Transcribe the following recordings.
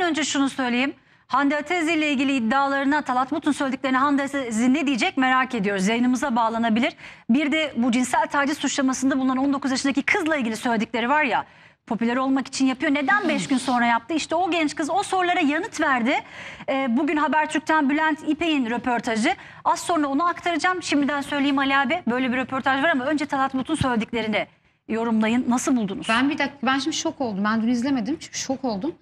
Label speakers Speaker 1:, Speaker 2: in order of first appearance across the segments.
Speaker 1: Hemen önce şunu söyleyeyim. Hande Atezi ile ilgili iddialarına, Talat Mut'un söylediklerine Hande Atezi ne diyecek merak ediyoruz. Yayınımıza bağlanabilir. Bir de bu cinsel taciz suçlamasında bulunan 19 yaşındaki kızla ilgili söyledikleri var ya popüler olmak için yapıyor. Neden 5 gün sonra yaptı? İşte o genç kız o sorulara yanıt verdi. Ee, bugün Habertürk'ten Bülent İpek'in röportajı. Az sonra onu aktaracağım. Şimdiden söyleyeyim Ali abi böyle bir röportaj var ama önce Talat Mut'un söylediklerini
Speaker 2: yorumlayın. Nasıl buldunuz? Ben bir dakika ben şimdi şok oldum. Ben dün izlemedim çünkü şok oldum.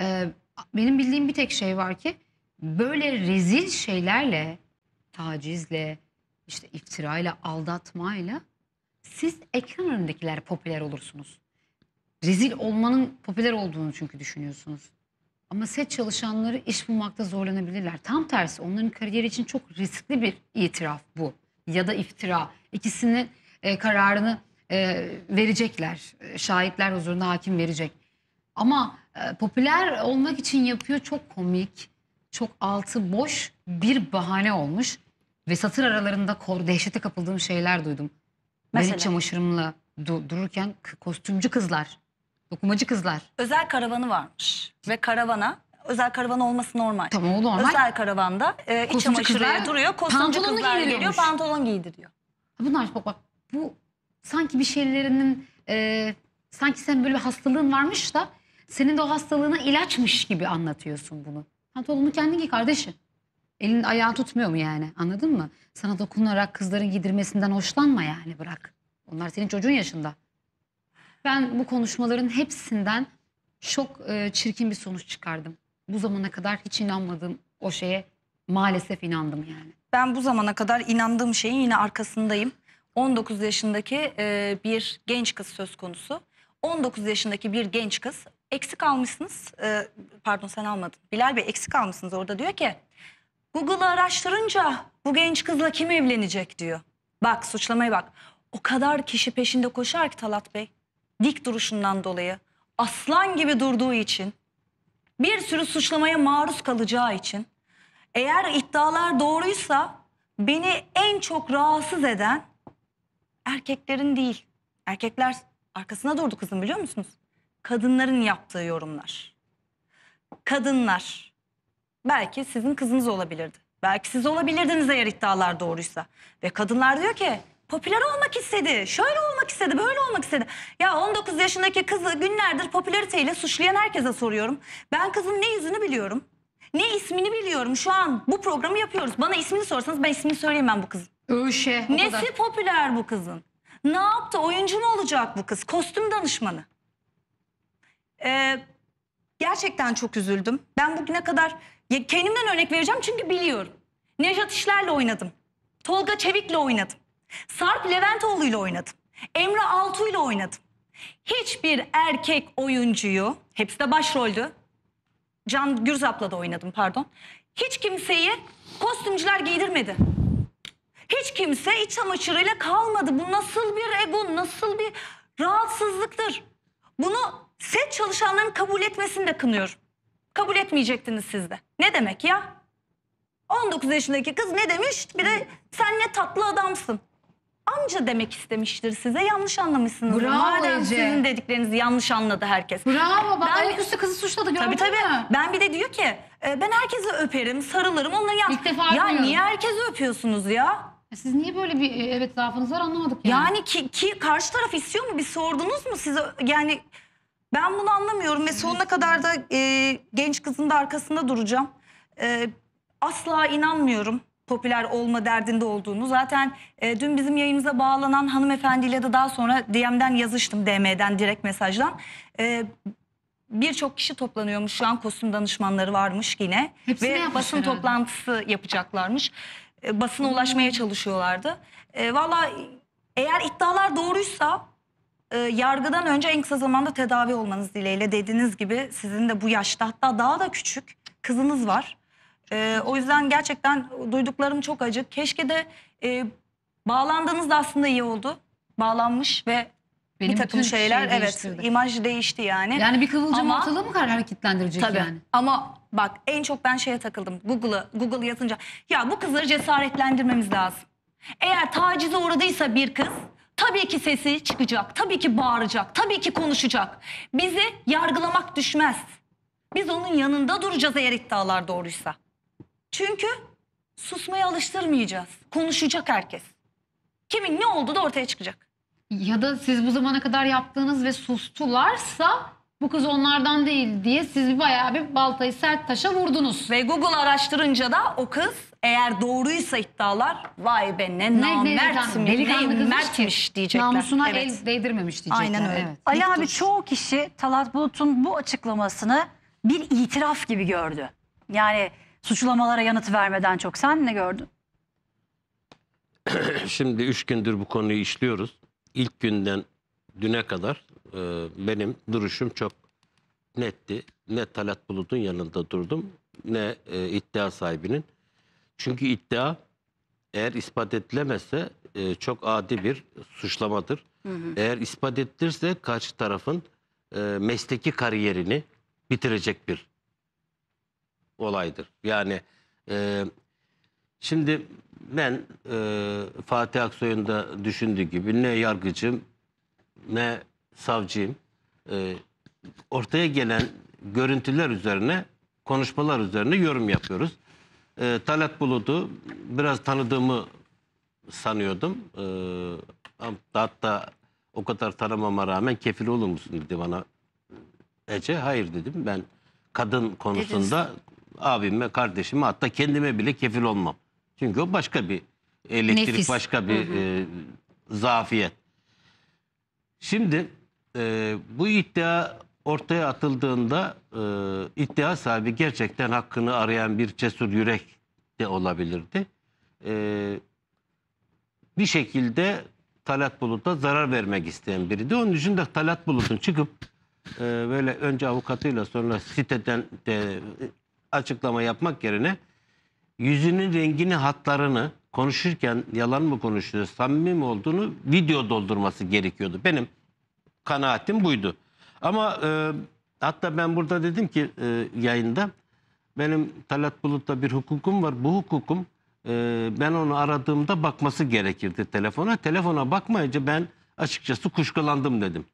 Speaker 2: Ee, benim bildiğim bir tek şey var ki böyle rezil şeylerle, tacizle, işte iftirayla, aldatmayla siz ekran önündekiler popüler olursunuz. Rezil olmanın popüler olduğunu çünkü düşünüyorsunuz. Ama set çalışanları iş bulmakta zorlanabilirler. Tam tersi onların kariyeri için çok riskli bir itiraf bu. Ya da iftira. İkisinin e, kararını e, verecekler. E, şahitler huzurunda hakim verecek. Ama ee, popüler olmak için yapıyor. Çok komik, çok altı boş bir bahane olmuş. Ve satır aralarında kor, dehşete kapıldığım şeyler duydum. Mesela? Ben çamaşırımla du dururken kostümcü kızlar, dokumacı kızlar.
Speaker 3: Özel karavanı varmış ve karavana özel karavan olması normal. Tamam o normal. Özel karavanda e, iç kostümcü çamaşırı duruyor. Kostümcü kızlar geliyor pantolon
Speaker 2: giydiriyor. Bunlar bak bak bu sanki bir şeylerinin e, sanki sen böyle bir hastalığın varmış da senin de o hastalığına ilaçmış gibi anlatıyorsun bunu. Pantolonunu kendin giy kardeşim. Elin ayağı tutmuyor mu yani anladın mı? Sana dokunarak kızların giydirmesinden hoşlanma yani bırak. Onlar senin çocuğun yaşında. Ben bu konuşmaların hepsinden çok e, çirkin bir sonuç çıkardım. Bu zamana kadar hiç inanmadığım o şeye maalesef inandım yani. Ben bu zamana kadar inandığım şeyin yine arkasındayım. 19 yaşındaki e, bir
Speaker 3: genç kız söz konusu. 19 yaşındaki bir genç kız eksik almışsınız. Ee, pardon sen almadın. Bilal Bey eksik almışsınız orada diyor ki Google'ı araştırınca bu genç kızla kim evlenecek diyor. Bak suçlamaya bak. O kadar kişi peşinde koşar ki Talat Bey. Dik duruşundan dolayı. Aslan gibi durduğu için. Bir sürü suçlamaya maruz kalacağı için. Eğer iddialar doğruysa beni en çok rahatsız eden erkeklerin değil. Erkekler arkasına durdu kızım biliyor musunuz? kadınların yaptığı yorumlar. Kadınlar. Belki sizin kızınız olabilirdi. Belki siz olabilirdiniz eğer iddialar doğruysa. Ve kadınlar diyor ki popüler olmak istedi, şöyle olmak istedi, böyle olmak istedi. Ya 19 yaşındaki kızı günlerdir popülariteyle suçlayan herkese soruyorum. Ben kızın ne yüzünü biliyorum, ne ismini biliyorum. Şu an bu programı yapıyoruz. Bana ismini sorsanız ben ismini söyleyemem bu kızın. Öşe. Nesi kadar. popüler bu kızın? Ne yaptı? Oyuncu mu olacak bu kız? Kostüm danışmanı. Ee, gerçekten çok üzüldüm. Ben bugüne kadar ya kendimden örnek vereceğim çünkü biliyorum. Nejat İşler'le oynadım. Tolga Çevik'le oynadım. Sarp Leventoğlu ile oynadım. Emre Altu ile oynadım. Hiçbir erkek oyuncuyu, hepsi de başroldü. Can Gürzap'la da oynadım pardon. Hiç kimseyi kostümcüler giydirmedi. Hiç kimse iç çamaşırıyla kalmadı. Bu nasıl bir ego, nasıl bir rahatsızlıktır? Bunu çalışanların kabul etmesini de kınıyorum. Kabul etmeyecektiniz siz de. Ne demek ya? 19 yaşındaki kız ne demiş? Bir de sen ne tatlı adamsın. Amca demek istemiştir size. Yanlış anlamışsınız. Bravo Madem Ece. sizin dediklerinizi yanlış anladı herkes. Bravo bak ben... ayaküstü kızı suçladı gördün Tabii tabii. Mü? Ben bir de diyor ki e, ben herkesi öperim, sarılırım. Onları yap. İlk defa Ya duyuyorum. niye herkesi öpüyorsunuz ya?
Speaker 2: E, siz niye böyle bir e, evet zaafınız var anlamadık yani.
Speaker 3: Yani ki, ki karşı taraf istiyor mu? Bir sordunuz mu size? Yani ben bunu anlamıyorum ve sonuna kadar da e, genç kızın da arkasında duracağım. E, asla inanmıyorum popüler olma derdinde olduğunu. Zaten e, dün bizim yayınımıza bağlanan hanımefendiyle de daha sonra DM'den yazıştım. DM'den direkt mesajdan. E, Birçok kişi toplanıyormuş şu an kostüm danışmanları varmış yine. Hepsini ve yapmış basın herhalde. toplantısı yapacaklarmış. E, basına ulaşmaya hmm. çalışıyorlardı. E, Valla eğer iddialar doğruysa e, yargıdan önce en kısa zamanda tedavi olmanız dileğiyle dediğiniz gibi sizin de bu yaşta hatta daha da küçük kızınız var. E, o yüzden gerçekten duyduklarım çok acı. Keşke de e, bağlandığınız da aslında iyi oldu. Bağlanmış ve
Speaker 2: Benim bir takım bütün şeyi şeyler evet değiştirdi.
Speaker 3: imaj değişti yani. Yani bir kıvılcım Ama- ortalığı
Speaker 2: mı kar- hareketlendirecek Tabii. yani?
Speaker 3: Ama bak en çok ben şeye takıldım. Google'a Google yazınca ya bu kızları cesaretlendirmemiz lazım. Eğer tacize uğradıysa bir kız Tabii ki sesi çıkacak, tabii ki bağıracak, tabii ki konuşacak. Bizi yargılamak düşmez. Biz onun yanında duracağız eğer iddialar doğruysa. Çünkü susmaya alıştırmayacağız.
Speaker 2: Konuşacak herkes. Kimin ne oldu da ortaya çıkacak. Ya da siz bu zamana kadar yaptığınız ve sustularsa bu kız onlardan değil diye siz bayağı bir baltayı sert taşa vurdunuz. Ve Google araştırınca da o kız eğer doğruysa
Speaker 3: iddialar vay be ne, ne namertsin, delikanlı ne kızmış mertmiş diyecekler. Namusuna evet. el değdirmemiş
Speaker 2: diyecekler. Aynen öyle. Evet. Ali abi
Speaker 1: çoğu kişi Talat Bulut'un bu açıklamasını bir itiraf gibi gördü. Yani suçlamalara yanıt vermeden çok. Sen ne gördün?
Speaker 4: Şimdi üç gündür bu konuyu işliyoruz. İlk günden düne kadar e, benim duruşum çok netti. Ne Talat Bulut'un yanında durdum ne e, iddia sahibinin. Çünkü iddia eğer ispat edilemezse e, çok adi bir suçlamadır. Hı hı. Eğer ispat edilirse karşı tarafın e, mesleki kariyerini bitirecek bir olaydır. Yani e, şimdi ben e, Fatih Aksoy'un da düşündüğü gibi ne yargıcım ne savcıyım. E, ortaya gelen görüntüler üzerine, konuşmalar üzerine yorum yapıyoruz. E, Talat Bulut'u biraz tanıdığımı sanıyordum. E, hatta o kadar tanımama rağmen kefil olur musun dedi bana Ece. Hayır dedim ben kadın konusunda Dediniz. abime, kardeşime hatta kendime bile kefil olmam. Çünkü o başka bir elektrik, Nefis. başka bir hı hı. E, zafiyet. Şimdi e, bu iddia ortaya atıldığında e, iddia sahibi gerçekten hakkını arayan bir cesur yürek de olabilirdi. E, bir şekilde Talat Bulut'a zarar vermek isteyen biriydi. Onun için de Talat Bulut'un çıkıp e, böyle önce avukatıyla sonra siteden de e, açıklama yapmak yerine yüzünün rengini, hatlarını konuşurken yalan mı konuşuyor, samimi mi olduğunu video doldurması gerekiyordu. Benim Kanaatim buydu. Ama e, hatta ben burada dedim ki e, yayında benim Talat Bulut'ta bir hukukum var. Bu hukukum e, ben onu aradığımda bakması gerekirdi telefona. Telefona bakmayınca ben açıkçası kuşkulandım dedim.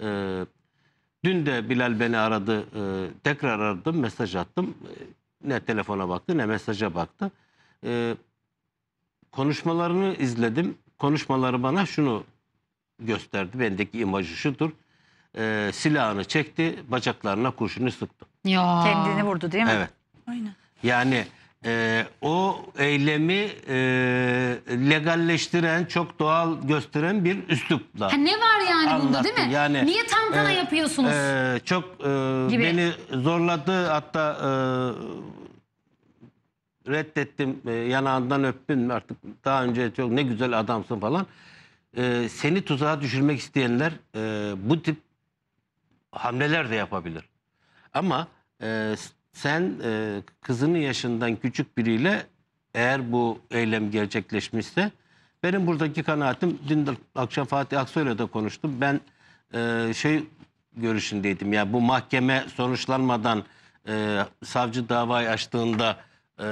Speaker 4: E, dün de Bilal beni aradı. E, tekrar aradım mesaj attım. E, ne telefona baktı ne mesaja baktı. E, konuşmalarını izledim. Konuşmaları bana şunu gösterdi. Bendeki imajı şudur. E, silahını çekti, bacaklarına kurşunu sıktı. Ya. Kendini
Speaker 2: vurdu değil mi? Evet. Aynen.
Speaker 4: Yani e, o eylemi e, legalleştiren, çok doğal gösteren bir üslupla. Ha, ne
Speaker 2: var yani bunda değil mi? Yani, Niye tantana e, yapıyorsunuz? E,
Speaker 4: çok e, beni zorladı hatta e, reddettim e, yanağından öptüm artık daha önce çok ne güzel adamsın falan e, seni tuzağa düşürmek isteyenler e, bu tip hamleler de yapabilir. Ama e, sen e, kızının yaşından küçük biriyle eğer bu eylem gerçekleşmişse benim buradaki kanaatim dün akşam Fatih Aksoy'la da konuştum. Ben e, şey görüşündeydim. Ya bu mahkeme sonuçlanmadan e, savcı davayı açtığında e,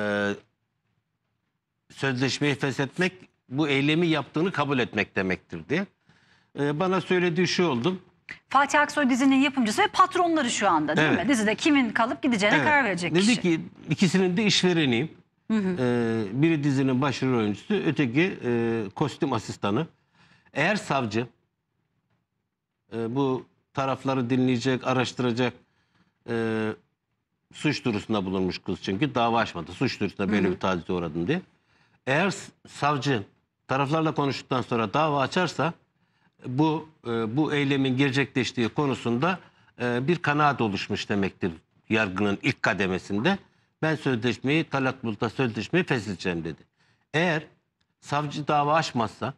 Speaker 4: sözleşmeyi feshetmek bu eylemi yaptığını kabul etmek demektir diye. Ee, bana söylediği şu oldu.
Speaker 1: Fatih Aksoy dizinin yapımcısı ve patronları şu anda değil Evet. mi? Dizide kimin kalıp gideceğine Evet. karar verecek Dedi kişi. ki
Speaker 4: ikisinin de işvereniyim. Ee, biri dizinin başrol oyuncusu, öteki e, kostüm asistanı. Eğer savcı e, bu tarafları dinleyecek, araştıracak e, suç durusunda bulunmuş kız çünkü dava açmadı. Suç durusunda böyle bir tacize uğradım diye. Eğer savcı taraflarla konuştuktan sonra dava açarsa bu e, bu eylemin gerçekleştiği konusunda e, bir kanaat oluşmuş demektir yargının ilk kademesinde. Ben sözleşmeyi talak bulta sözleşmeyi feshedeceğim dedi. Eğer savcı dava açmazsa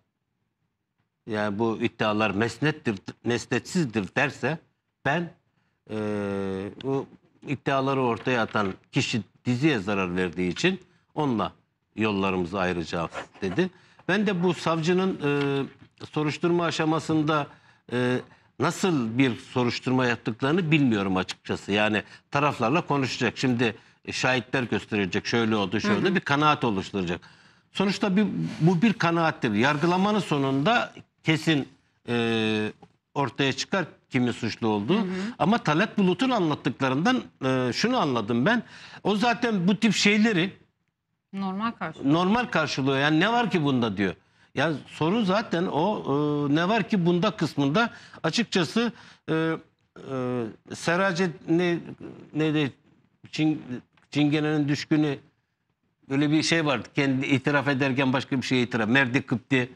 Speaker 4: yani bu iddialar mesnettir, mesnetsizdir derse ben e, bu iddiaları ortaya atan kişi diziye zarar verdiği için onunla yollarımızı ayıracağız dedi. Ben de bu savcının e, soruşturma aşamasında e, nasıl bir soruşturma yaptıklarını bilmiyorum açıkçası. Yani taraflarla konuşacak. Şimdi e, şahitler gösterecek. Şöyle oldu, şöyle hı bir kanaat oluşturacak. Sonuçta bir, bu bir kanaattir. Yargılamanın sonunda kesin e, ortaya çıkar kimin suçlu olduğu. Hı hı. Ama Talat Bulut'un anlattıklarından e, şunu anladım ben. O zaten bu tip şeyleri
Speaker 2: Normal karşılıyor.
Speaker 4: Normal karşılıyor. Yani ne var ki bunda diyor. Yani soru zaten o e, ne var ki bunda kısmında açıkçası e, e, Serace ne, ne de Çin, Çingene'nin düşkünü öyle bir şey vardı. Kendi itiraf ederken başka bir şey itiraf. Merdi Kıpti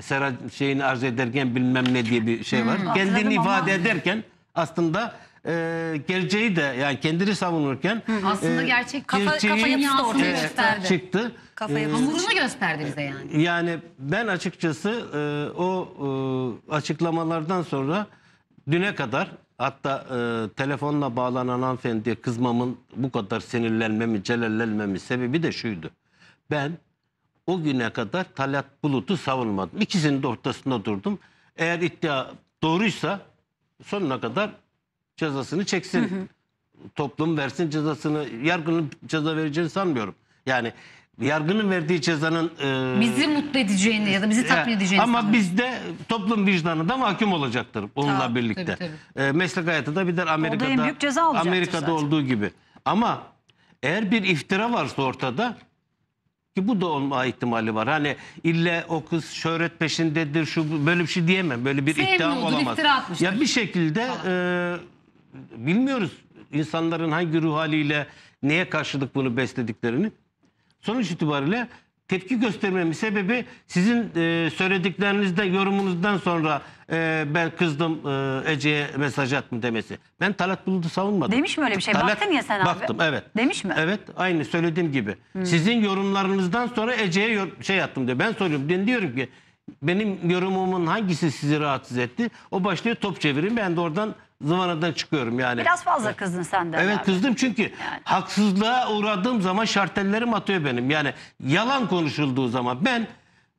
Speaker 4: Serac şeyini arz ederken bilmem ne diye bir şey var. Hmm, Kendini ifade ederken aslında e, gerçeği de yani kendini savunurken Aslında e, gerçek kafa, kafa gerçeği- yapısı ortaya e, çıktı. çıktı. Kafa e, Hamurunu
Speaker 2: gösterdi bize yani.
Speaker 4: E, yani ben açıkçası e, o e, açıklamalardan sonra düne kadar hatta e, telefonla bağlanan hanımefendiye kızmamın bu kadar sinirlenmemi, celallenmemin sebebi de şuydu. Ben o güne kadar Talat Bulut'u savunmadım. İkisinin de ortasında durdum. Eğer iddia doğruysa sonuna kadar cezasını çeksin. Hı hı. Toplum versin cezasını. Yargının ceza vereceğini sanmıyorum. Yani yargının verdiği cezanın e, bizi
Speaker 2: mutlu edeceğini ya da bizi tatmin e, edeceğini ama
Speaker 4: bizde toplum vicdanı da mahkum olacaktır onunla Aa, birlikte. Tabii, tabii. E, meslek hayatı da bir de Amerika'da büyük ceza Amerika'da olduğu gibi. Ama eğer bir iftira varsa ortada ki bu da olma ihtimali var. Hani illa o kız şöhret peşindedir şu böyle bir şey diyemem. Böyle bir Sevmiyordur, iddiam olamaz. Ya bir şekilde tamam. e, bilmiyoruz insanların hangi ruh haliyle neye karşılık bunu beslediklerini. Sonuç itibariyle tepki göstermemin sebebi sizin e, söylediklerinizde yorumunuzdan sonra e, ben kızdım e, Ece'ye mesaj attım demesi. Ben Talat Bulut'u savunmadım. Demiş mi öyle bir şey? Talat, Baktın ya sen abi. Baktım evet. Demiş mi? Evet aynı söylediğim gibi. Hmm. Sizin yorumlarınızdan sonra Ece'ye yor şey attım diyor. Ben soruyorum ben diyorum ki benim yorumumun hangisi sizi rahatsız etti? O başlıyor top çevirin. Ben de oradan zıvanadan çıkıyorum yani. Biraz fazla ee,
Speaker 1: kızdın senden. Evet abi.
Speaker 4: kızdım çünkü yani. haksızlığa uğradığım zaman şartellerim atıyor benim. Yani yalan konuşulduğu zaman ben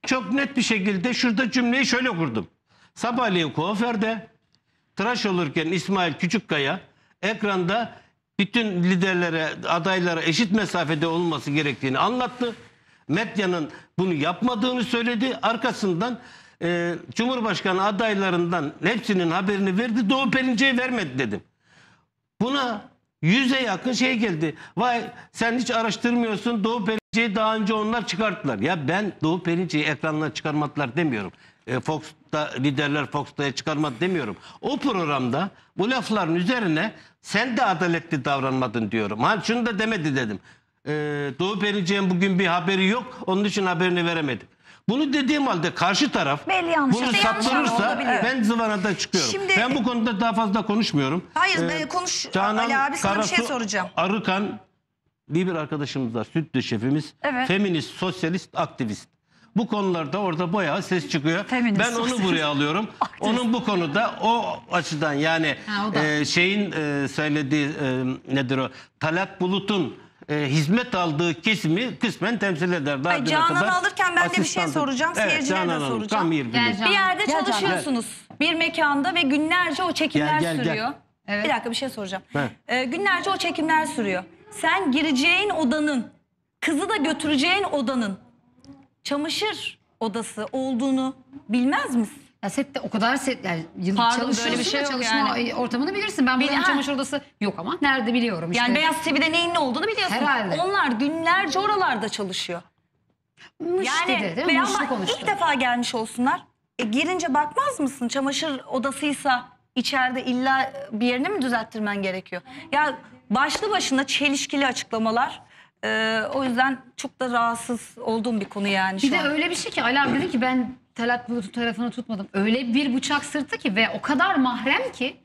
Speaker 4: çok net bir şekilde şurada cümleyi şöyle kurdum. Sabahleyin kuaförde tıraş olurken İsmail Küçükkaya ekranda bütün liderlere, adaylara eşit mesafede olması gerektiğini anlattı. Medyanın bunu yapmadığını söyledi. Arkasından e, Cumhurbaşkanı adaylarından hepsinin haberini verdi. Doğu Perinçe'yi vermedi dedim. Buna yüze yakın şey geldi. Vay sen hiç araştırmıyorsun Doğu Perinçe'yi daha önce onlar çıkarttılar. Ya ben Doğu Perinçe'yi ekranına çıkarmadılar demiyorum. E, Fox'ta liderler Fox'ta çıkarmadı demiyorum. O programda bu lafların üzerine sen de adaletli davranmadın diyorum. Ha şunu da demedi dedim e, Doğu Perinçek'in bugün bir haberi yok. Onun için haberini veremedim. Bunu dediğim halde karşı taraf
Speaker 2: Belli yanlış. bunu İşte yanlış saptırırsa olabilir. ben
Speaker 4: zıvanadan çıkıyorum. Şimdi- ben bu konuda daha fazla konuşmuyorum. Hayır, ee, e, konuş, Ali abi, sana bir şey soracağım. Arıkan bir bir arkadaşımız var. Sütlü şefimiz. Evet. Feminist, sosyalist, aktivist. Bu konularda orada bayağı ses çıkıyor. Feminist, ben onu buraya alıyorum. Onun bu konuda o açıdan yani Ha, o e, şeyin e, söylediği e, nedir o? Talat Bulut'un e, hizmet aldığı kesimi kısmen temsil eder. Daha Ay, Canan kadar alırken ben de bir şey soracağım. Evet, Seyircilere de soracağım. tam Gel Bir yerde Gel Canan. çalışıyorsunuz.
Speaker 3: Bir mekanda ve günlerce o çekimler Gel, gel, gel. sürüyor. Evet. Bir dakika bir şey soracağım. Ee, günlerce o çekimler sürüyor. Sen gireceğin odanın, kızı da götüreceğin odanın
Speaker 2: çamaşır odası olduğunu bilmez misin? Ya set de o kadar set yani yıl Pardon, böyle bir şey yok çalışma yani. ortamını bilirsin. Ben Bil- buranın çamaşır odası yok ama nerede biliyorum işte. Yani beyaz TV'de neyin ne olduğunu biliyorsun. Herhalde. Onlar günlerce oralarda çalışıyor.
Speaker 4: Mış
Speaker 3: Yani dedi, değil mi? veya ama konuştu. ilk defa gelmiş olsunlar. E, girince bakmaz mısın? Çamaşır odasıysa içeride illa bir yerini mi düzelttirmen gerekiyor? Ya başlı başına çelişkili açıklamalar. E, o yüzden çok da rahatsız olduğum bir konu yani şu de an. öyle bir şey ki Alam dedi
Speaker 2: ki ben Talat Bulut'un tarafını tutmadım. Öyle bir bıçak sırtı ki ve o kadar mahrem ki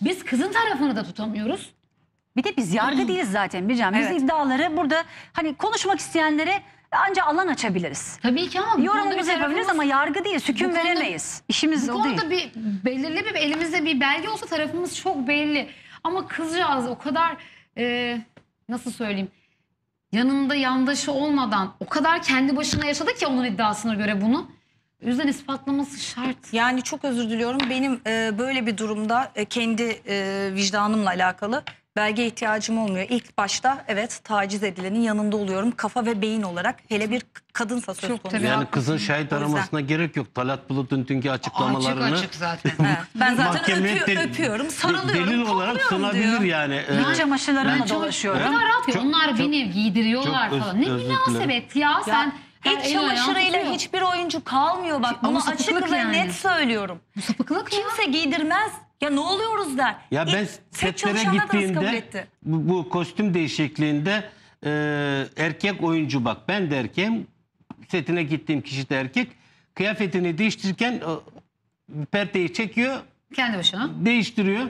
Speaker 2: biz kızın tarafını da tutamıyoruz. Bir de biz yargı değiliz zaten
Speaker 1: Bircan. Biz Evet. iddiaları burada hani konuşmak isteyenlere ancak alan açabiliriz. Tabii ki ama bu yapabiliriz ama yargı değil, hüküm veremeyiz. İşimiz Bu o değil. konuda
Speaker 2: bir belirli bir elimizde bir belge olsa tarafımız çok belli. Ama kızcağız o kadar e, nasıl söyleyeyim yanında yandaşı olmadan o kadar kendi başına yaşadı ki onun iddiasına göre bunu. O yüzden ispatlaması şart. Yani çok özür diliyorum. Benim e, böyle
Speaker 3: bir durumda e, kendi e, vicdanımla alakalı belge ihtiyacım olmuyor. İlk başta evet taciz edilenin yanında oluyorum. Kafa ve beyin olarak hele bir kadınsa söz konusu. tabii. Yani kızın şahit
Speaker 4: aramasına gerek yok. Talat Bulut'un dünkü açıklamalarını Açık açık
Speaker 2: zaten.
Speaker 1: Ben zaten Mahkemeye öpüyor- de- öpüyorum, sarılıyorum, delil olarak kokluyorum sunabilir diyor. yani. Ee, Ben çamaşırlarımla Ben çok- dolaşıyorum. Onlar
Speaker 2: rahat ya. Çok- beni giydiriyorlar çok öz- falan. Ne özür dilerim. ya, sen İç çamaşırıyla
Speaker 3: hiçbir oyuncu kalmıyor bak. Ama Bunu açık ve net söylüyorum. Bu sapıklık ya. Kimse giydirmez. Ya ne oluyoruz der.
Speaker 4: Ya ben İlk, setlere gittiğimde bu, bu kostüm değişikliğinde e, erkek oyuncu bak ben de erkeğim setine gittiğim kişi de erkek kıyafetini değiştirirken e, perdeyi çekiyor. Kendi başına. Değiştiriyor.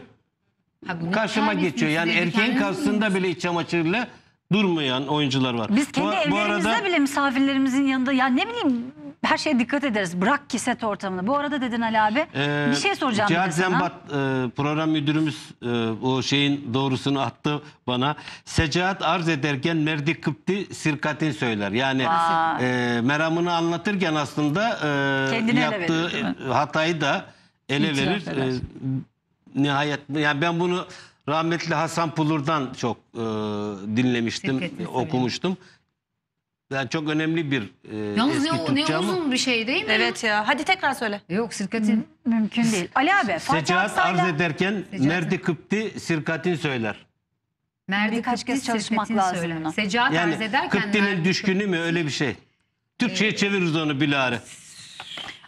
Speaker 4: Ha, Karşıma geçiyor. Yani erkeğin karşısında bile iç çamaşırıyla durmayan oyuncular var. Biz kendi bu, evlerimizde bu arada...
Speaker 1: bile misafirlerimizin yanında ya ne bileyim her şeye dikkat ederiz. Bırak ki set ortamını. Bu arada dedin Ali abi ee, bir şey soracağım. Cihat Zembat
Speaker 4: e, program müdürümüz e, o şeyin doğrusunu attı bana. Secahat arz ederken merdi kıpti sirkatin söyler. Yani e, meramını anlatırken aslında e, yaptığı verir, hatayı da ele İtiraf verir. E, nihayet yani ben bunu rahmetli Hasan Pulur'dan çok e, dinlemiştim, Tüketmesi okumuştum. Yani çok önemli bir e, Yalnız eski ne, o- Türkçe ne ama uzun
Speaker 2: bir şey değil mi? Evet ya. Hadi tekrar söyle. Yok sirketin mümkün değil. Ali abi Fatih Secahat
Speaker 4: arz ederken Merdi Kıpti sirkatin söyler.
Speaker 2: Merdi kaç kez
Speaker 1: çalışmak lazım söyler. Secaat Secahat arz ederken Kıpti'nin Merdi düşkünü
Speaker 4: mü öyle bir şey. Türkçe'ye ee, çeviririz onu bilahare.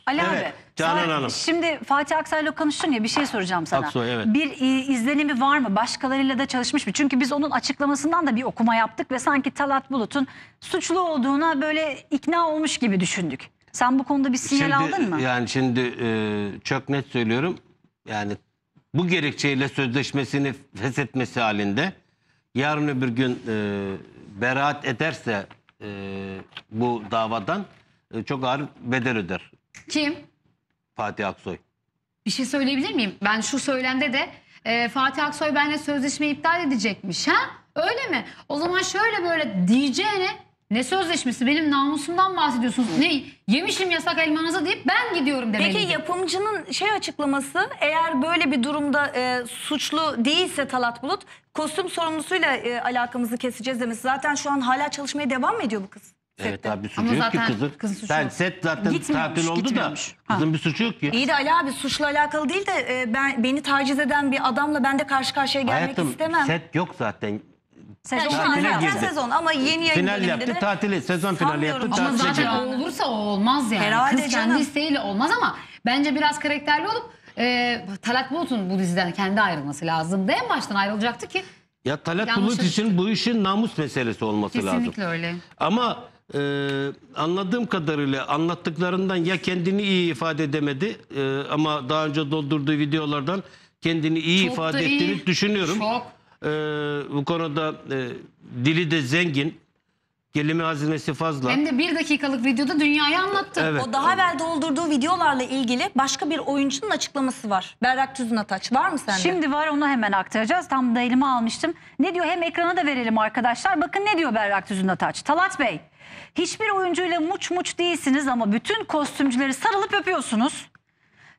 Speaker 1: Ali abi Canan Hanım. Şimdi Fatih Aksay'la konuştun ya bir şey soracağım sana. Aksoy, evet. Bir e, izlenimi var mı? Başkalarıyla da çalışmış mı? Çünkü biz onun açıklamasından da bir okuma yaptık ve sanki Talat Bulut'un suçlu olduğuna böyle ikna olmuş gibi düşündük. Sen bu konuda bir sinyal Şimdi, aldın mı?
Speaker 4: Yani şimdi e, çok net söylüyorum. Yani bu gerekçeyle sözleşmesini feshetmesi halinde yarın öbür gün e, beraat ederse e, bu davadan e, çok ağır bedel öder. Kim? Fatih Aksoy.
Speaker 2: Bir şey söyleyebilir miyim? Ben şu söylende de e, Fatih Aksoy benimle sözleşmeyi iptal edecekmiş. Ha? Öyle mi? O zaman şöyle böyle diyeceğine ne sözleşmesi benim namusumdan bahsediyorsunuz. Ne yemişim yasak elmanızı deyip ben gidiyorum demeliydi. Peki yapımcının şey açıklaması eğer böyle
Speaker 3: bir durumda e, suçlu değilse Talat Bulut kostüm sorumlusuyla e, alakamızı keseceğiz demesi. Zaten şu an hala çalışmaya devam mı ediyor bu kız?
Speaker 4: Evet abi bir suçu yok ki zaten kızın. kızın Sen yok. set zaten Gitmiyormuş, tatil oldu da Ha. kızın bir suçu yok ki. İyi
Speaker 3: de Ali abi suçla alakalı değil de e, ben beni taciz eden bir adamla ben de karşı karşıya gelmek Hayatım istemem.
Speaker 4: set yok zaten. Sezon şu an sezon
Speaker 2: ama yeni yayın Final yaptı de tatili
Speaker 4: sezon finali yaptı Sanmıyorum. Ama Ama zaten
Speaker 2: o olursa o olmaz yani. Herhalde Kız canım. kendi isteğiyle olmaz ama bence biraz karakterli olup e, Talat Bulut'un bu diziden kendi ayrılması lazımdı. En baştan ayrılacaktı ki
Speaker 4: Ya Talat Bulut için bu işin namus meselesi olması lazım. kesinlikle öyle. Ama e, anladığım kadarıyla anlattıklarından ya kendini iyi ifade edemedi e, ama daha önce doldurduğu videolardan kendini iyi Çok ifade iyi. ettiğini düşünüyorum. Çok. E, bu konuda e, dili de zengin. Kelime hazinesi fazla. Hem
Speaker 2: de bir dakikalık videoda dünyayı
Speaker 3: anlattı.
Speaker 4: Evet. O daha
Speaker 1: evvel doldurduğu videolarla ilgili başka bir oyuncunun açıklaması var. Berrak Tüzün Ataç var mı sende? Şimdi var onu hemen aktaracağız. Tam da elime almıştım. Ne diyor hem ekrana da verelim arkadaşlar. Bakın ne diyor Berrak Tüzün Ataç. Talat Bey Hiçbir oyuncuyla muç muç değilsiniz ama bütün kostümcüleri sarılıp öpüyorsunuz.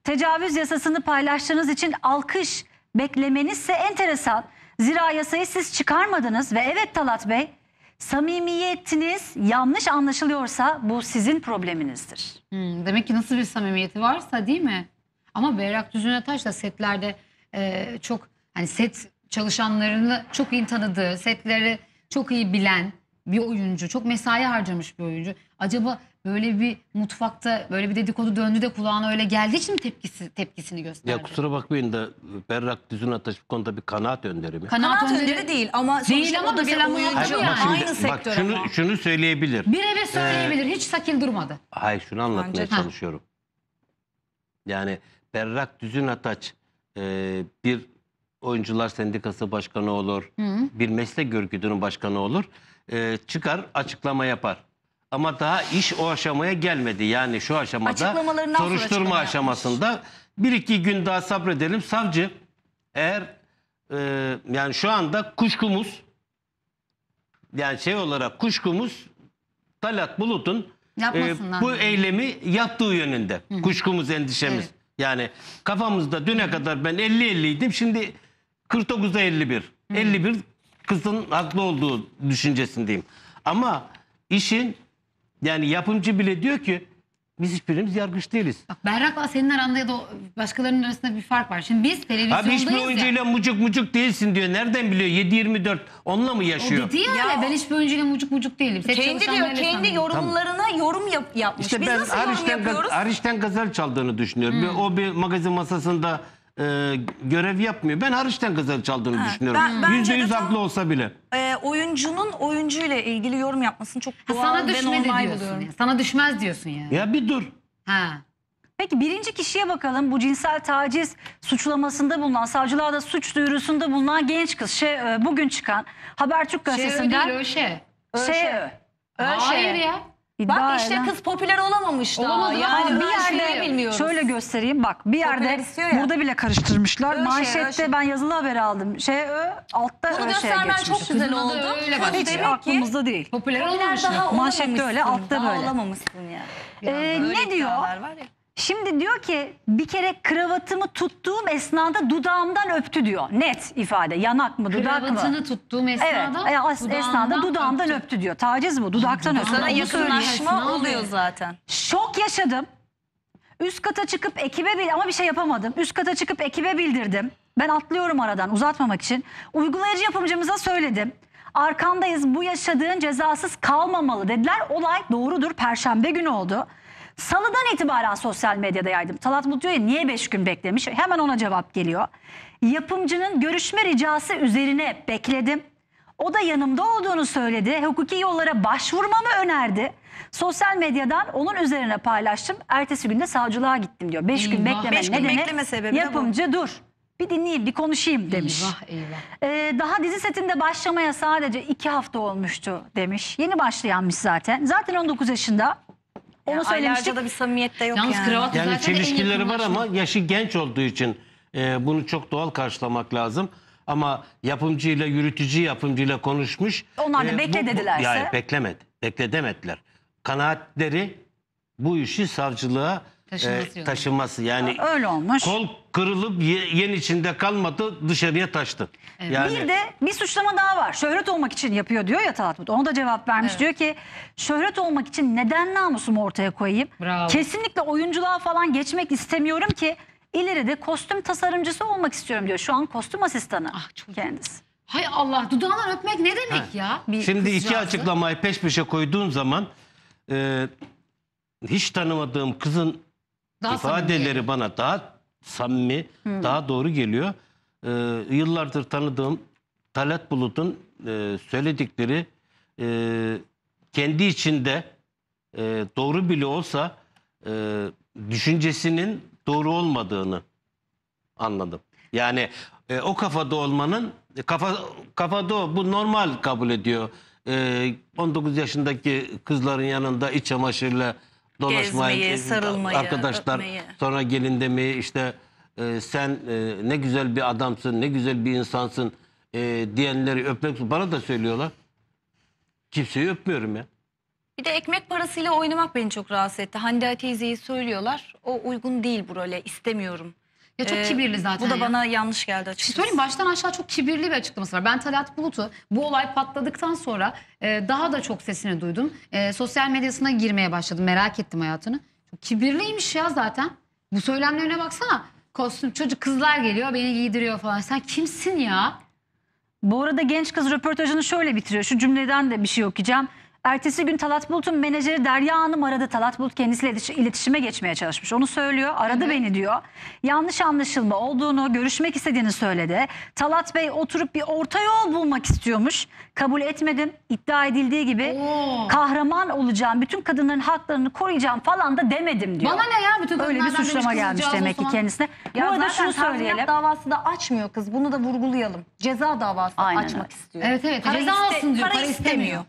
Speaker 1: Tecavüz yasasını paylaştığınız için alkış beklemenizse enteresan. Zira yasayı siz çıkarmadınız ve evet Talat Bey samimiyetiniz yanlış anlaşılıyorsa bu sizin probleminizdir.
Speaker 2: Hmm, demek ki nasıl bir samimiyeti varsa değil mi? Ama Berrak Düzüne Taş da setlerde e, çok hani set çalışanlarını çok iyi tanıdığı, setleri çok iyi bilen, bir oyuncu, çok mesai harcamış bir oyuncu. Acaba böyle bir mutfakta böyle bir dedikodu döndü de kulağına öyle geldi için mi tepkisi, tepkisini gösterdi? Ya
Speaker 4: kusura bakmayın da Berrak Düzün Ataş bu konuda bir kanaat önderi mi? Kanaat,
Speaker 2: kanaat önderi, önderi değil ama değil ama mesela bir oyuncu yani. şimdi, Aynı sektör bak şunu, ama.
Speaker 4: şunu söyleyebilir. Bir eve söyleyebilir.
Speaker 2: Ee, Hiç sakin durmadı.
Speaker 4: Hayır şunu anlatmaya Bence, çalışıyorum. Ha. Yani Berrak Düzün Ataç e, bir oyuncular sendikası başkanı olur. Hı. Bir meslek örgütünün başkanı olur e, çıkar açıklama yapar. Ama daha iş o aşamaya gelmedi. Yani şu aşamada soruşturma açıklama yapmış. aşamasında bir iki gün daha sabredelim. Savcı eğer e, yani şu anda kuşkumuz yani şey olarak kuşkumuz Talat Bulut'un e, Yapmasınlar. bu eylemi yaptığı yönünde. Kuşkumuz endişemiz. Evet. Yani kafamızda düne kadar ben 50-50 idim. Şimdi 49'da 51. 51 kızın haklı olduğu düşüncesindeyim. Ama işin yani yapımcı bile diyor ki biz hiçbirimiz yargıç değiliz. Bak
Speaker 2: Berrak'la senin aranda ya da başkalarının arasında bir fark var. Şimdi biz televizyondayız Abi hiçbir ya. oyuncuyla
Speaker 4: mucuk mucuk değilsin diyor. Nereden biliyor? 7-24 onunla mı O yaşıyor? dedi
Speaker 2: ya, Ya ben hiçbir oyuncuyla mucuk mucuk değilim. Set Kendi diyor kendi sanırım. yorumlarına yorum yap, yapmış. İşte Biz ben nasıl yorum yapıyoruz?
Speaker 4: Hariç'ten gazel çaldığını düşünüyorum. Bir- hmm. o bir magazin masasında e, görev yapmıyor. Ben hariçten kazanç çaldığını Ha, düşünüyorum. ben- bence Yüzde yüz haklı olsa bile.
Speaker 3: Ee, oyuncunun
Speaker 1: oyuncuyla ilgili yorum yapmasını çok Ha, sana ve düşmedi normal buluyorum. ya. Sana düşmez diyorsun
Speaker 2: ya. Ya bir dur.
Speaker 1: Ha. Peki birinci kişiye bakalım bu cinsel taciz suçlamasında bulunan savcılığa da suç duyurusunda bulunan genç kız şey e, bugün çıkan Habertürk Şey öyle gazetesinden değil öyle şey. şey,
Speaker 2: Hayır ya. İddia Bak işte eden- kız
Speaker 1: popüler olamamış da. Olamadı yani bir yerde Şöyle göstereyim bak bir yerde istiyor ya. burada bile karıştırmışlar. Öşe, Manşette öşe. ben yazılı haber aldım. Şey ö altta Bunu öşeye göstermen geçmiş. çok güzel oldu. öyle bak. Hiç Demek ki aklımızda değil. popüler olamamış. Manşette öyle, altta daha böyle.
Speaker 3: olamamışsın ya.
Speaker 1: Ee, ne diyor? var ya. Şimdi diyor ki bir kere kravatımı tuttuğum esnada dudağımdan öptü diyor. Net ifade. Yanak mı dudak mı? Kravatını tuttuğum esnada evet, as dudağından esnada dudağımdan öptü. öptü diyor. Taciz mi Dudaktan öptü. Sana yakınlaşma oluyor zaten. Şok yaşadım. Üst kata çıkıp ekibe bil ama bir şey yapamadım. Üst kata çıkıp ekibe bildirdim. Ben atlıyorum aradan uzatmamak için. Uygulayıcı yapımcımıza söyledim. Arkandayız bu yaşadığın cezasız kalmamalı dediler. Olay doğrudur. Perşembe günü oldu. Salıdan itibaren sosyal medyada yaydım. Talat Mutlu ya niye 5 gün beklemiş? Hemen ona cevap geliyor. Yapımcının görüşme ricası üzerine bekledim. O da yanımda olduğunu söyledi. Hukuki yollara başvurmamı önerdi. Sosyal medyadan onun üzerine paylaştım. Ertesi günde savcılığa gittim diyor. 5 gün bekleme Beş gün bekleme sebebi de bu. yapımcı dur. Bir dinleyeyim, bir konuşayım demiş. Eyvah eyvah. Ee, daha dizi setinde başlamaya sadece iki hafta olmuştu demiş. Yeni başlayanmış zaten. Zaten 19 yaşında. Onu yani söylemiştik. da bir samimiyet de yok
Speaker 3: Yalnız yani. kravat Yani çelişkileri var ama
Speaker 4: yaşı genç olduğu için e, bunu çok doğal karşılamak lazım. Ama yapımcıyla yürütücü yapımcıyla konuşmuş.
Speaker 1: Onlar da e, bekle dedilerse? Yani
Speaker 4: beklemedi. Bekle demediler. Kanaatleri bu işi savcılığa Taşınması, e, taşınması yani öyle olmuş. Kol kırılıp yen içinde kalmadı dışarıya taştı. Evet. Yani... Bir de
Speaker 1: bir suçlama daha var. Şöhret olmak için yapıyor diyor ya Talat Ona da cevap vermiş. Evet. Diyor ki şöhret olmak için neden namusumu ortaya koyayım? Bravo. Kesinlikle oyunculuğa falan geçmek istemiyorum ki ileride kostüm tasarımcısı olmak istiyorum diyor. Şu an kostüm asistanı ah, çok... kendisi.
Speaker 2: Hay Allah dudağından öpmek ne demek ha. ya?
Speaker 1: Bir Şimdi kızcağızı. iki açıklamayı
Speaker 4: peş peşe koyduğun zaman e, hiç tanımadığım kızın
Speaker 1: daha ifadeleri samimi.
Speaker 4: bana daha samimi, Hı. daha doğru geliyor. Ee, yıllardır tanıdığım Talat Bulut'un e, söyledikleri e, kendi içinde e, doğru bile olsa e, düşüncesinin doğru olmadığını anladım. Yani e, o kafada olmanın e, kafa kafada o, bu normal kabul ediyor. E, 19 yaşındaki kızların yanında iç çamaşırla dolaşmayı, gezmeyi, sarılmayı, arkadaşlar öpmeyi. sonra gelin demeyi işte e, sen e, ne güzel bir adamsın, ne güzel bir insansın e, diyenleri öpmek bana da söylüyorlar. Kimseyi öpmüyorum ya.
Speaker 3: Bir de ekmek parasıyla oynamak beni çok rahatsız etti. Hande
Speaker 2: Atize'yi söylüyorlar. O uygun değil bu role. istemiyorum
Speaker 3: ya çok Ee, kibirli zaten Bu da ya. bana
Speaker 2: yanlış geldi Bir şey söyleyeyim baştan aşağı çok kibirli bir açıklaması var. Ben Talat Bulut'u bu olay patladıktan sonra e, daha da çok sesini duydum. E, sosyal medyasına girmeye başladım. Merak ettim hayatını. Çok kibirliymiş ya zaten. Bu söylemlerine baksana. Kostüm çocuk kızlar geliyor beni giydiriyor falan. Sen kimsin ya? Bu arada genç kız röportajını şöyle bitiriyor. Şu
Speaker 1: cümleden de bir şey okuyacağım. Ertesi gün Talat Bulut'un menajeri Derya Hanım aradı. Talat Bulut kendisiyle iletişime geçmeye çalışmış. Onu söylüyor. Aradı hı hı. beni diyor. Yanlış anlaşılma olduğunu, görüşmek istediğini söyledi. Talat Bey oturup bir orta yol bulmak istiyormuş. Kabul etmedim. İddia edildiği gibi Oo. kahraman olacağım, bütün kadınların haklarını koruyacağım falan da demedim diyor. Bana ne ya bütün kadınlardan Öyle bir suçlama gelmiş demek ki kendisine. Ya Bu arada şunu söyleyelim. davası da açmıyor kız. Bunu da vurgulayalım. Ceza davası Aynen açmak öyle. istiyor. Evet evet. Para ceza alsın diyor. Para, para istemiyor. istemiyor.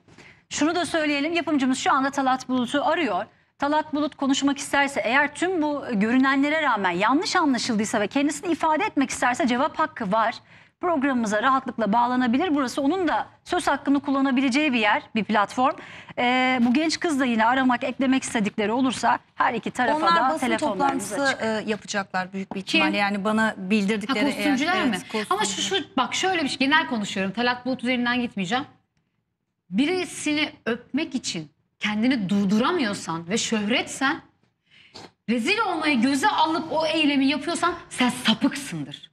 Speaker 1: Şunu da söyleyelim yapımcımız şu anda Talat Bulut'u arıyor. Talat Bulut konuşmak isterse eğer tüm bu görünenlere rağmen yanlış anlaşıldıysa ve kendisini ifade etmek isterse cevap hakkı var. Programımıza rahatlıkla bağlanabilir. Burası onun da söz hakkını kullanabileceği bir yer, bir platform. Ee, bu genç kız da yine aramak, eklemek istedikleri olursa her iki
Speaker 2: tarafa Onlar da basın toplantısı açık. E, yapacaklar büyük bir ihtimalle. Yani bana bildirdikleri... Ha, kostümcüler eğer, mi? Evet, kostümcüler. Ama şu, şu bak şöyle bir şey genel konuşuyorum. Talat Bulut üzerinden gitmeyeceğim birisini öpmek için kendini durduramıyorsan ve şöhretsen rezil olmayı göze alıp o eylemi yapıyorsan sen sapıksındır.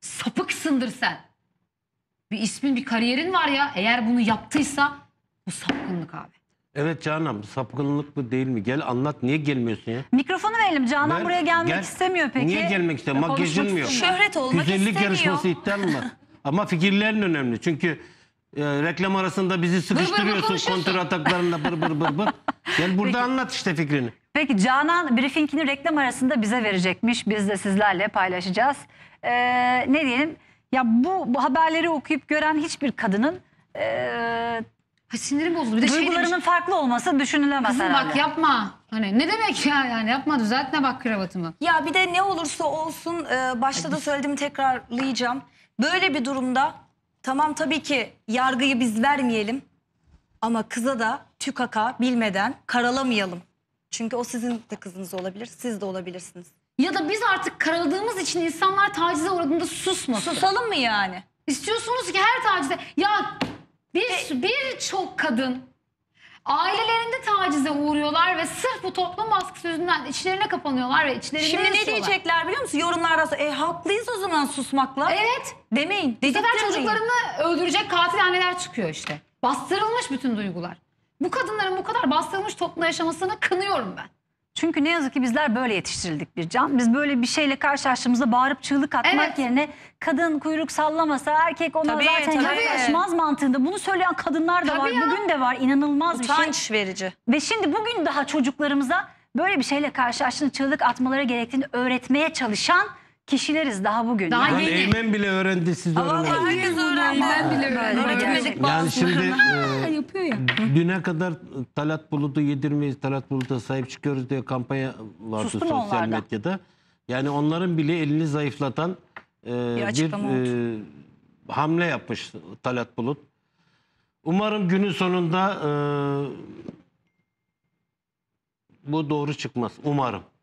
Speaker 2: Sapıksındır sen. Bir ismin bir kariyerin var ya eğer bunu yaptıysa bu sapkınlık abi.
Speaker 4: Evet Canan sapkınlık mı değil mi? Gel anlat niye gelmiyorsun ya?
Speaker 2: Mikrofonu verelim. Canan Ver, buraya gelmek gel. istemiyor peki. Niye gelmek istemiyor? Makyajın mı yok? Şöhret
Speaker 1: olmak Güzellik istemiyor. Güzellik yarışması
Speaker 4: iptal mı? Ama fikirlerin önemli. Çünkü e, reklam arasında bizi sıkıştırıyorsun kontur ataklarında bır bır bır bır. Gel burada Peki. anlat işte fikrini.
Speaker 1: Peki Canan briefingini reklam arasında bize verecekmiş. Biz de sizlerle paylaşacağız. Ee, ne diyelim? Ya bu, bu haberleri okuyup gören hiçbir kadının e, sinirim bozuldu. Bir de şey duygularının demiş, farklı olması düşünülemez Kızım herhalde. bak
Speaker 2: yapma. Hani ne demek ya yani yapma düzeltme bak kravatımı. Ya bir de ne olursa olsun e, başta da söylediğimi
Speaker 3: tekrarlayacağım. Böyle bir durumda Tamam tabii ki yargıyı biz vermeyelim ama kıza da tükaka bilmeden karalamayalım. Çünkü o sizin de kızınız olabilir, siz de olabilirsiniz. Ya
Speaker 2: da biz artık karaladığımız için insanlar tacize uğradığında susmasın. Susalım mı yani? İstiyorsunuz ki her tacize... Ya bir, e- bir çok kadın Ailelerinde tacize uğruyorlar ve sırf bu toplum baskısı yüzünden içlerine kapanıyorlar ve içlerinde Şimdi ne diyecekler biliyor musun? Yorumlarda e haklıyız o zaman susmakla. Evet. Demeyin. Bu sefer çocuklarını öldürecek katil anneler çıkıyor işte. Bastırılmış bütün duygular. Bu kadınların bu kadar bastırılmış toplumda yaşamasını kınıyorum ben.
Speaker 1: Çünkü ne yazık ki bizler böyle yetiştirildik bir can. Biz böyle bir şeyle karşılaştığımızda bağırıp çığlık atmak Evet. yerine kadın kuyruk sallamasa erkek ona Tabii, zaten tabii. yaklaşmaz mantığında. Bunu söyleyen kadınlar da Tabii var. ya. Bugün de var. inanılmaz bir şey. Utanç verici. Ve şimdi bugün daha çocuklarımıza böyle bir şeyle karşılaştığında çığlık atmaları gerektiğini öğretmeye çalışan kişileriz daha bugün.
Speaker 2: Daha Yani yeni. Eymen
Speaker 4: bile öğrendi siz öğrendiniz. Vallahi
Speaker 2: herkes öğrendi. Ben bile öğrenmedim. Yani şimdi e, yapıyor ya.
Speaker 4: düne kadar Talat Bulut'u yedirmeyiz, Talat Bulut'a sahip çıkıyoruz diye kampanya vardı Sustum sosyal onlardan. medyada. Yani onların bile elini zayıflatan e, bir, açıklama e, hamle yapmış Talat Bulut. Umarım günün sonunda e, bu doğru çıkmaz. Umarım.